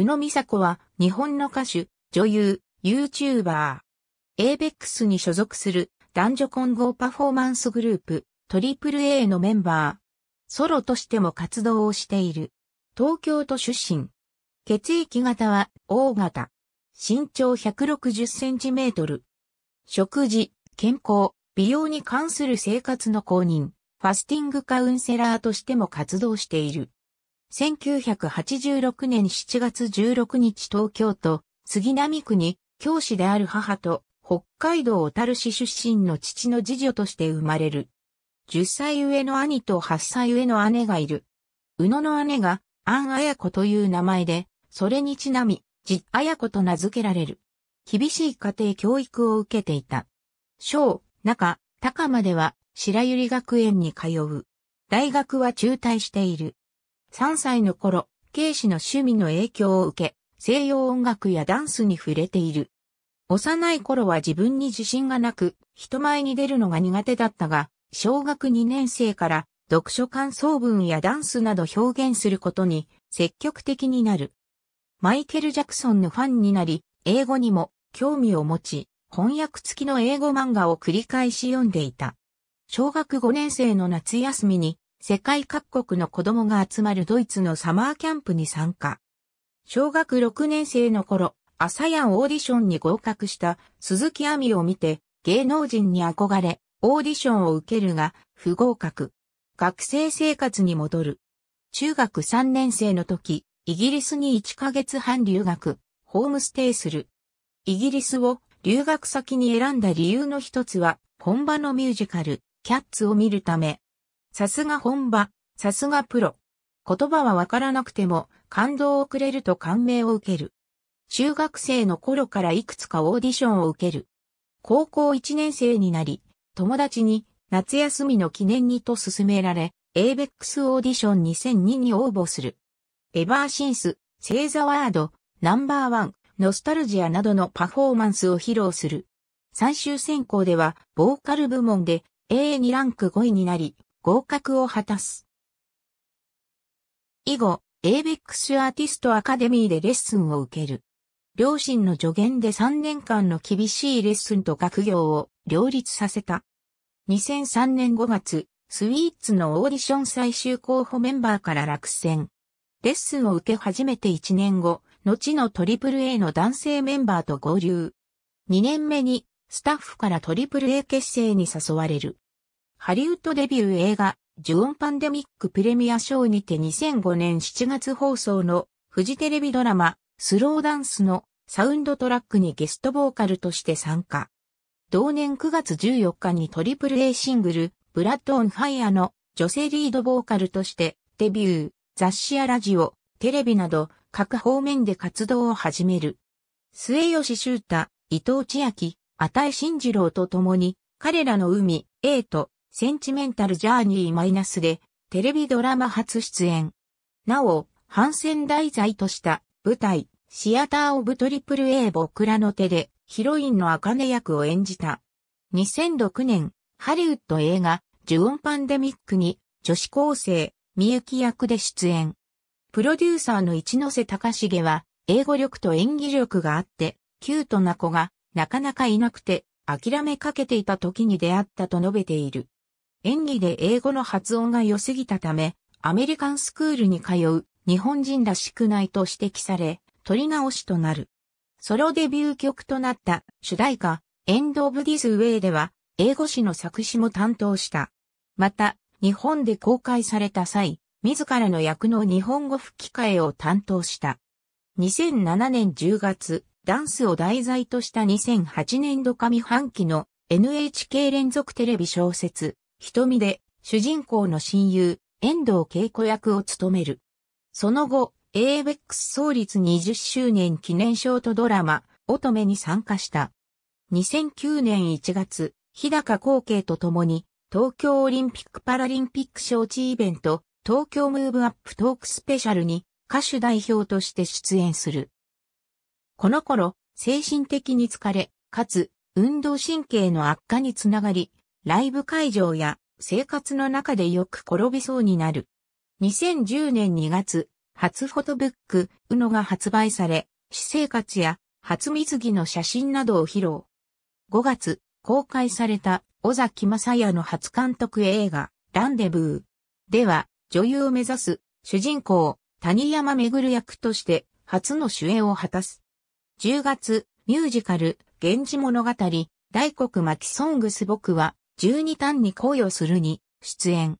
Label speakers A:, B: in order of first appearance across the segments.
A: 宇野美佐子は日本の歌手、女優、YouTuber。ABEX に所属する男女混合パフォーマンスグループ、AAA のメンバー。ソロとしても活動をしている。東京都出身。血液型は O 型。身長160センチメートル。食事、健康、美容に関する生活の公認、ファスティングカウンセラーとしても活動している。1986年7月16日東京都杉並区に教師である母と北海道小樽市出身の父の次女として生まれる。10歳上の兄と8歳上の姉がいる。宇野の姉が、アン・アヤコという名前で、それにちなみ、ジ・アヤコと名付けられる。厳しい家庭教育を受けていた。小、中、高までは、白百合学園に通う。大学は中退している。3歳の頃、ケイシの趣味の影響を受け、西洋音楽やダンスに触れている。幼い頃は自分に自信がなく、人前に出るのが苦手だったが、小学2年生から読書感想文やダンスなど表現することに積極的になる。マイケル・ジャクソンのファンになり、英語にも興味を持ち、翻訳付きの英語漫画を繰り返し読んでいた。小学5年生の夏休みに世界各国の子供が集まるドイツのサマーキャンプに参加。小学6年生の頃、朝やオーディションに合格した鈴木亜美を見て芸能人に憧れ、オーディションを受けるが不合格。学生生活に戻る。中学3年生の時、イギリスに1ヶ月半留学、ホームステイする。イギリスを留学先に選んだ理由の一つは、本場のミュージカル、キャッツを見るため、さすが本場、さすがプロ。言葉はわからなくても感動をくれると感銘を受ける。中学生の頃からいくつかオーディションを受ける。高校1年生になり、友達に夏休みの記念にと勧められ、ABEX オーディション2002に応募する。エバーシンス、セイザワード、ナンバーワン、ノスタルジアなどのパフォーマンスを披露する。最終選考では、ボーカル部門で A2 ランク5位になり、合格を果たす。以後、エイベックスアーティストアカデミーでレッスンを受ける。両親の助言で3年間の厳しいレッスンと学業を両立させた。2003年5月、スイーツのオーディション最終候補メンバーから落選。レッスンを受け始めて1年後、後の AAA の男性メンバーと合流。2年目に、スタッフから AAA 結成に誘われる。ハリウッドデビュー映画、ジュオンパンデミックプレミアショーにて2005年7月放送のフジテレビドラマ、スローダンスのサウンドトラックにゲストボーカルとして参加。同年9月14日にトリプル A シングル、ブラッドオンファイアの女性リードボーカルとしてデビュー、雑誌やラジオ、テレビなど各方面で活動を始める。末吉修太、伊藤千秋、与井慎二郎と共に彼らの海、A とセンチメンタルジャーニーマイナスで、テレビドラマ初出演。なお、反戦題材とした舞台、シアターオブトリプル A 僕らの手で、ヒロインの茜役を演じた。2006年、ハリウッド映画、ジュオンパンデミックに、女子高生、みゆき役で出演。プロデューサーの一ノ瀬隆重は、英語力と演技力があって、キュートな子が、なかなかいなくて、諦めかけていた時に出会ったと述べている。演技で英語の発音が良すぎたため、アメリカンスクールに通う日本人らしくないと指摘され、取り直しとなる。ソロデビュー曲となった主題歌、エンド・オブ・ディズ・ウェイでは、英語詞の作詞も担当した。また、日本で公開された際、自らの役の日本語吹き替えを担当した。2007年10月、ダンスを題材とした2008年度上半期の NHK 連続テレビ小説、瞳で主人公の親友、遠藤恵子役を務める。その後、ABEX 創立20周年記念ショートドラマ、乙女に参加した。2009年1月、日高光景と共に、東京オリンピック・パラリンピック招致イベント、東京ムーブアップトークスペシャルに、歌手代表として出演する。この頃、精神的に疲れ、かつ、運動神経の悪化につながり、ライブ会場や生活の中でよく転びそうになる。2010年2月、初フォトブック、うのが発売され、私生活や初水着の写真などを披露。5月、公開された尾崎雅也の初監督映画、ランデブー。では、女優を目指す主人公、谷山めぐる役として初の主演を果たす。10月、ミュージカル、源氏物語、大黒巻ソングス僕は、12単に恋をするに出演。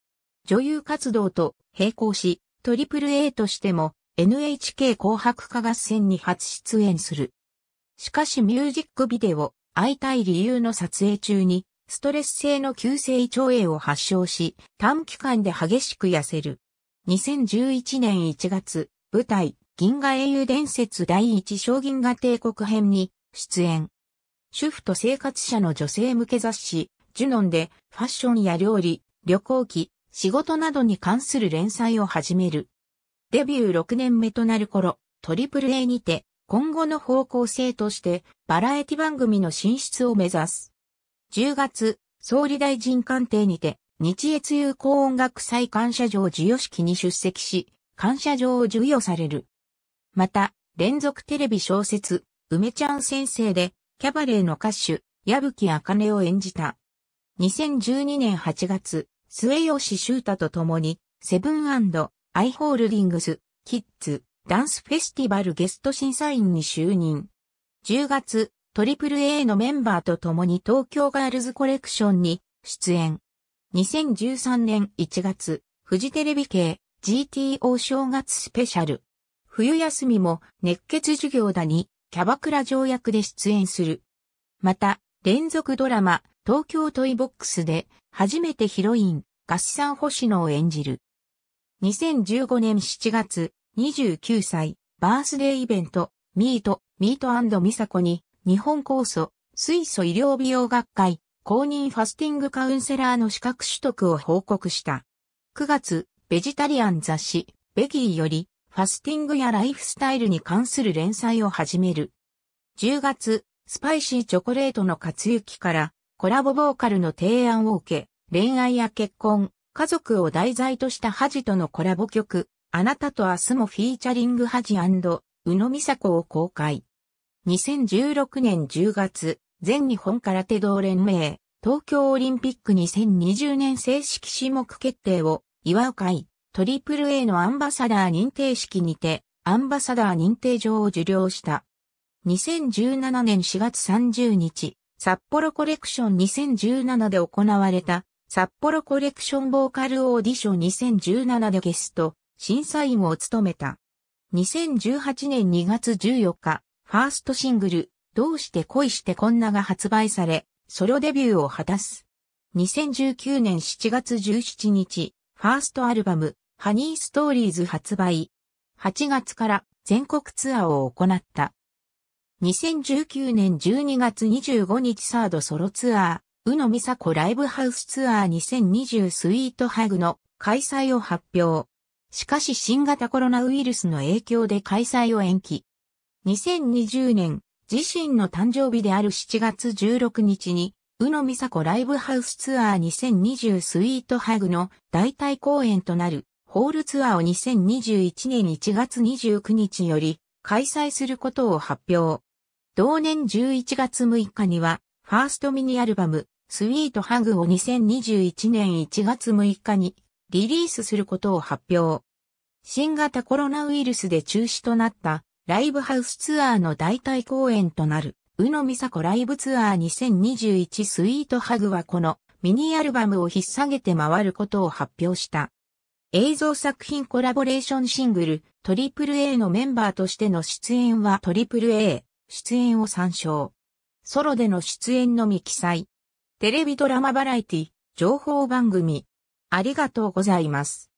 A: 女優活動と並行し、トリプル a としても NHK 紅白歌合戦に初出演する。しかしミュージックビデオ、会いたい理由の撮影中に、ストレス性の急性胃腸炎を発症し、短期間で激しく痩せる。2011年1月、舞台、銀河英雄伝説第一小銀河帝国編に出演。主婦と生活者の女性向け雑誌、ジュノンでファッションや料理、旅行記、仕事などに関する連載を始める。デビュー6年目となる頃、トリプル A にて、今後の方向性として、バラエティ番組の進出を目指す。10月、総理大臣官邸にて、日越友好音楽祭感謝状授与式に出席し、感謝状を授与される。また、連続テレビ小説、梅ちゃん先生で、キャバレーの歌手、矢吹茜を演じた。2012年8月、末吉修太と共に、セブンアイ・ホールディングス、キッズ、ダンスフェスティバルゲスト審査員に就任。10月、AAA のメンバーと共に東京ガールズコレクションに出演。2013年1月、フジテレビ系 GTO 正月スペシャル。冬休みも熱血授業だにキャバクラ条約で出演する。また、連続ドラマ、東京トイボックスで初めてヒロイン、合算星野を演じる。2015年7月、29歳、バースデーイベント、ミート、ミートミサコに、日本酵素、水素医療美容学会、公認ファスティングカウンセラーの資格取得を報告した。9月、ベジタリアン雑誌、ベギーより、ファスティングやライフスタイルに関する連載を始める。10月、スパイシーチョコレートの活雪から、コラボボーカルの提案を受け、恋愛や結婚、家族を題材としたハジとのコラボ曲、あなたと明日もフィーチャリングハジ宇野美佐子を公開。2016年10月、全日本空手道連盟、東京オリンピック2020年正式種目決定を祝う会、トリプル a のアンバサダー認定式にて、アンバサダー認定状を受領した。2017年4月30日、札幌コレクション2017で行われた、札幌コレクションボーカルオーディション2017でゲスト、審査員を務めた。2018年2月14日、ファーストシングル、どうして恋してこんなが発売され、ソロデビューを果たす。2019年7月17日、ファーストアルバム、ハニーストーリーズ発売。8月から全国ツアーを行った。2019年12月25日サードソロツアー、宇野美佐子ライブハウスツアー2020スイートハグの開催を発表。しかし新型コロナウイルスの影響で開催を延期。2020年、自身の誕生日である7月16日に、宇野美佐子ライブハウスツアー2020スイートハグの代替公演となるホールツアーを2021年1月29日より開催することを発表。同年11月6日には、ファーストミニアルバム、スイートハグを2021年1月6日にリリースすることを発表。新型コロナウイルスで中止となったライブハウスツアーの代替公演となる、宇野美佐子ライブツアー2021スイートハグはこのミニアルバムを引っ提げて回ることを発表した。映像作品コラボレーションシングル AAA のメンバーとしての出演は AAA 出演を参照。ソロでの出演のみ記載。テレビドラマバラエティ、情報番組。ありがとうございます。